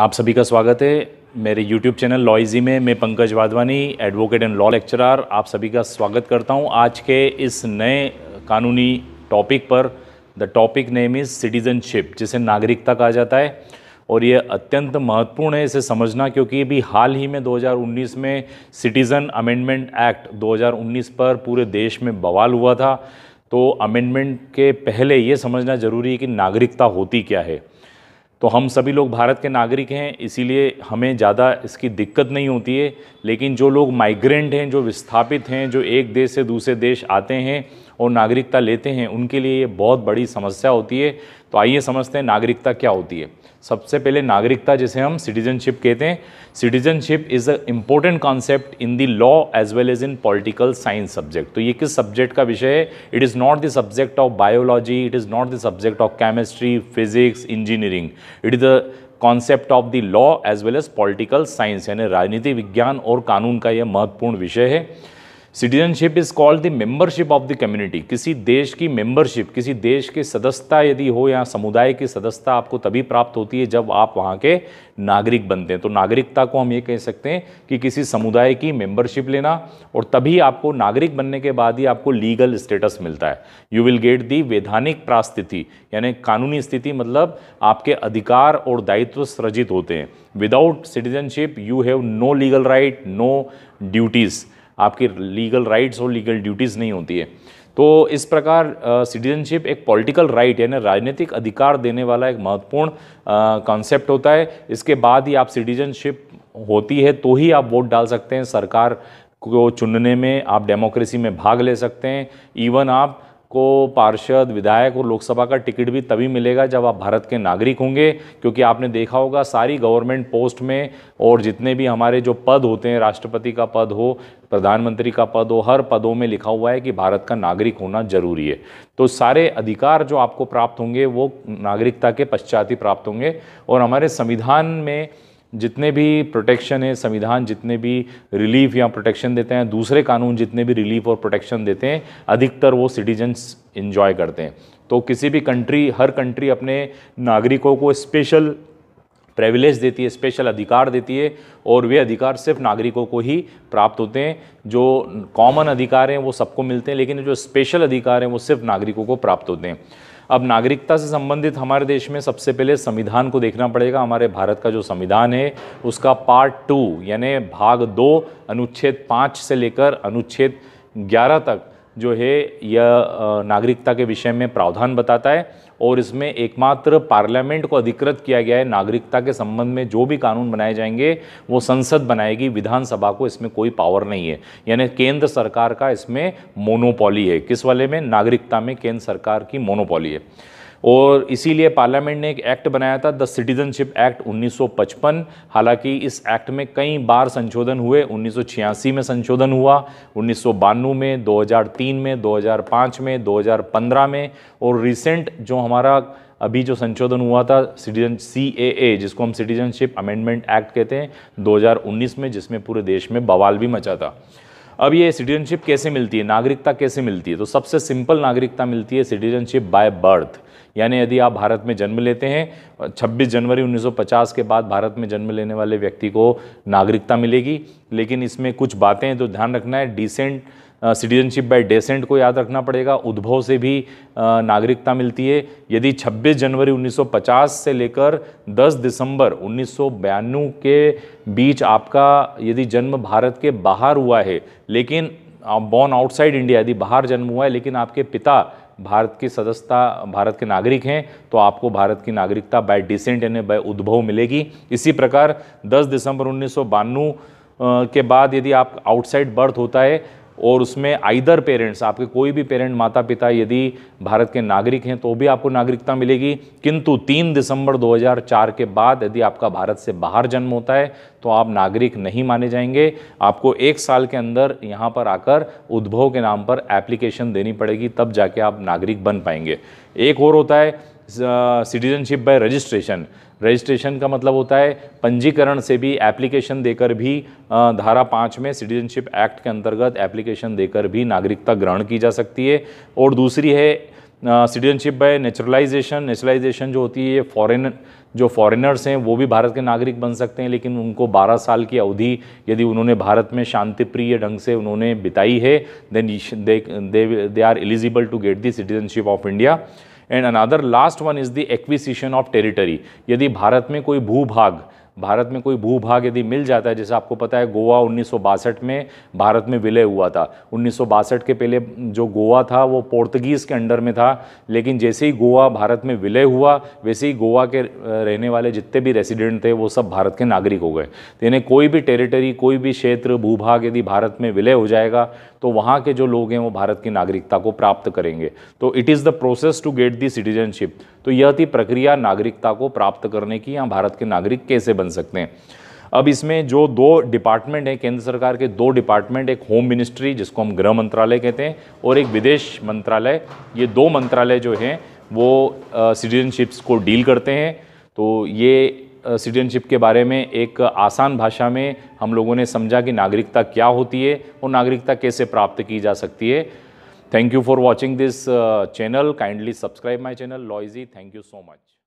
आप सभी का स्वागत है मेरे YouTube चैनल लॉइजी में मैं Pankaj Wadhwani advocate and law lecturer आप सभी का स्वागत करता हूं आज के इस नए कानूनी टॉपिक पर the topic name is citizenship जिसे नागरिकता कहा जाता है और ये अत्यंत महत्वपूर्ण है इसे समझना क्योंकि अभी हाल ही में 2019 में सिटीज़न अमेंडमेंट एक्ट 2019 पर पूरे देश में बवाल हुआ था तो अमेंडमेंट के पहले ये समझना ज़रूरी है कि नागरिकता होती क्या है तो हम सभी लोग भारत के नागरिक हैं इसीलिए हमें ज़्यादा इसकी दिक्कत नहीं होती है लेकिन जो लोग माइग्रेंट हैं जो विस्थापित हैं जो एक देश से दूसरे देश आते हैं और नागरिकता लेते हैं उनके लिए ये बहुत बड़ी समस्या होती है तो आइए समझते हैं नागरिकता क्या होती है सबसे पहले नागरिकता जिसे हम सिटीजनशिप कहते हैं citizenship is a important concept in the law as well as in political science subject तो ये किस सब्जेक्ट का विषय है it is not the subject of biology it is not the subject of chemistry physics engineering it is the concept of the law as well as political science यानी राजनीति विज्ञान और कानून का यह महत्वपूर्ण विषय है citizenship is called the membership of the community किसी देश की मेंबरशिप किसी देश के सदस्यता यदि हो या समुदाय की सदस्यता आपको तभी प्राप्त होती है जब आप वहाँ के नागरिक बनते हैं तो नागरिकता को हम ये कह सकते हैं कि किसी समुदाय की मेंबरशिप लेना और तभी आपको नागरिक बनने के बाद ही आपको लीगल स्टेटस मिलता है यू विल गेट दी वैधानिक प्रास्थिति यानी कानूनी स्थिति मतलब आपके अधिकार और दायित्व सृजित होते हैं without citizenship you have no legal right no duties आपकी लीगल राइट्स और लीगल ड्यूटीज़ नहीं होती है तो इस प्रकार सिटीजनशिप एक पॉलिटिकल राइट right, यानी राजनीतिक अधिकार देने वाला एक महत्वपूर्ण कॉन्सेप्ट होता है इसके बाद ही आप सिटीजनशिप होती है तो ही आप वोट डाल सकते हैं सरकार को चुनने में आप डेमोक्रेसी में भाग ले सकते हैं इवन आप को पार्षद विधायक और लोकसभा का टिकट भी तभी मिलेगा जब आप भारत के नागरिक होंगे क्योंकि आपने देखा होगा सारी गवर्नमेंट पोस्ट में और जितने भी हमारे जो पद होते हैं राष्ट्रपति का पद हो प्रधानमंत्री का पद हो हर पदों में लिखा हुआ है कि भारत का नागरिक होना जरूरी है तो सारे अधिकार जो आपको प्राप्त होंगे वो नागरिकता के पश्चात ही प्राप्त होंगे और हमारे संविधान में जितने भी प्रोटेक्शन है संविधान जितने भी रिलीफ या प्रोटेक्शन देते हैं दूसरे कानून जितने भी रिलीफ और प्रोटेक्शन देते हैं अधिकतर वो सिटीजन्स इन्जॉय करते हैं तो किसी भी कंट्री हर कंट्री अपने नागरिकों को स्पेशल प्रेविलेज देती है स्पेशल अधिकार देती है और वे अधिकार सिर्फ नागरिकों को ही प्राप्त होते हैं जो कॉमन अधिकार हैं वो सबको मिलते हैं लेकिन जो स्पेशल अधिकार हैं वो सिर्फ नागरिकों को प्राप्त होते हैं अब नागरिकता से संबंधित हमारे देश में सबसे पहले संविधान को देखना पड़ेगा हमारे भारत का जो संविधान है उसका पार्ट टू यानी भाग दो अनुच्छेद पाँच से लेकर अनुच्छेद ग्यारह तक जो है यह नागरिकता के विषय में प्रावधान बताता है और इसमें एकमात्र पार्लियामेंट को अधिकृत किया गया है नागरिकता के संबंध में जो भी कानून बनाए जाएंगे वो संसद बनाएगी विधानसभा को इसमें कोई पावर नहीं है यानी केंद्र सरकार का इसमें मोनोपॉली है किस वाले में नागरिकता में केंद्र सरकार की मोनोपॉली है और इसीलिए पार्लियामेंट ने एक एक्ट बनाया था द सिटीजनशिप एक्ट 1955 हालांकि इस एक्ट में कई बार संशोधन हुए 1986 में संशोधन हुआ उन्नीस में 2003 में 2005 में 2015 में और रिसेंट जो हमारा अभी जो संशोधन हुआ था सिटीजन सी ए जिसको हम सिटीजनशिप अमेंडमेंट एक्ट कहते हैं 2019 में जिसमें पूरे देश में बवाल भी मचा था अब ये सिटीजनशिप कैसे मिलती है नागरिकता कैसे मिलती है तो सबसे सिंपल नागरिकता मिलती है सिटीजनशिप बाय बर्थ यानी यदि आप भारत में जन्म लेते हैं 26 जनवरी 1950 के बाद भारत में जन्म लेने वाले व्यक्ति को नागरिकता मिलेगी लेकिन इसमें कुछ बातें तो ध्यान रखना है डिसेंट सिटीजनशिप बाय डेसेंट को याद रखना पड़ेगा उद्भव से भी नागरिकता मिलती है यदि 26 जनवरी 1950 से लेकर 10 दिसंबर उन्नीस के बीच आपका यदि जन्म भारत के बाहर हुआ है लेकिन बॉर्न आउटसाइड इंडिया यदि बाहर जन्म हुआ है लेकिन आपके पिता भारत की सदस्यता भारत के नागरिक हैं तो आपको भारत की नागरिकता बाय डिसेंट यानी बाय उद्भव मिलेगी इसी प्रकार 10 दिसंबर उन्नीस के बाद यदि आप आउटसाइड बर्थ होता है और उसमें आइदर पेरेंट्स आपके कोई भी पेरेंट माता पिता यदि भारत के नागरिक हैं तो भी आपको नागरिकता मिलेगी किंतु तीन दिसंबर 2004 के बाद यदि आपका भारत से बाहर जन्म होता है तो आप नागरिक नहीं माने जाएंगे आपको एक साल के अंदर यहाँ पर आकर उद्भव के नाम पर एप्लीकेशन देनी पड़ेगी तब जाके आप नागरिक बन पाएंगे एक और होता है सिटीजनशिप बाय रजिस्ट्रेशन रजिस्ट्रेशन का मतलब होता है पंजीकरण से भी एप्लीकेशन देकर भी धारा पाँच में सिटीजनशिप एक्ट के अंतर्गत एप्लीकेशन देकर भी नागरिकता ग्रहण की जा सकती है और दूसरी है सिटीजनशिप बाय नेचुरलाइजेशन नेचुरलाइजेशन जो होती है ये फॉरेन जो फॉरेनर्स हैं वो भी भारत के नागरिक बन सकते हैं लेकिन उनको 12 साल की अवधि यदि उन्होंने भारत में शांतिप्रिय ढंग से उन्होंने बिताई है then they they are eligible to get the citizenship of India and another last one is the acquisition of territory यदि भारत में कोई भूभाग भारत में कोई भू भाग यदि मिल जाता है जैसे आपको पता है गोवा उन्नीस में भारत में विलय हुआ था उन्नीस के पहले जो गोवा था वो पोर्तगीज़ के अंडर में था लेकिन जैसे ही गोवा भारत में विलय हुआ वैसे ही गोवा के रहने वाले जितने भी रेसिडेंट थे वो सब भारत के नागरिक हो गए तो यानी कोई भी टेरिटरी कोई भी क्षेत्र भूभाग यदि भारत में विलय हो जाएगा तो वहाँ के जो लोग हैं वो भारत की नागरिकता को प्राप्त करेंगे तो it is the process to get the citizenship तो यह थी प्रक्रिया नागरिकता को प्राप्त करने की या भारत के नागरिक कैसे बन सकते हैं अब इसमें जो दो डिपार्टमेंट हैं केंद्र सरकार के दो डिपार्टमेंट एक होम मिनिस्ट्री जिसको हम गृह मंत्रालय कहते हैं और एक विदेश मंत्रालय ये दो मंत्रालय जो हैं वो सिटीजनशिप्स को डील करते हैं तो ये सिटीजनशिप के बारे में एक आसान भाषा में हम लोगों ने समझा कि नागरिकता क्या होती है और नागरिकता कैसे प्राप्त की जा सकती है Thank you for watching this uh, channel. Kindly subscribe my channel. Loisy, thank you so much.